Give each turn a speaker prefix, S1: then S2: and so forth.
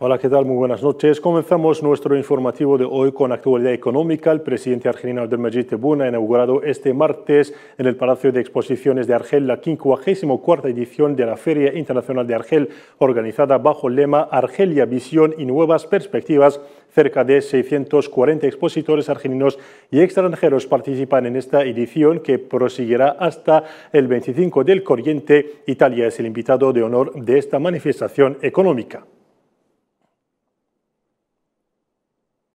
S1: Hola, ¿qué tal? Muy buenas noches. Comenzamos nuestro informativo de hoy con actualidad económica. El presidente argelino del Tebboune ha inaugurado este martes en el Palacio de Exposiciones de Argel la 54 edición de la Feria Internacional de Argel, organizada bajo el lema Argelia Visión y Nuevas Perspectivas. Cerca de 640 expositores argelinos y extranjeros participan en esta edición que proseguirá hasta el 25 del corriente. Italia es el invitado de honor de esta manifestación económica.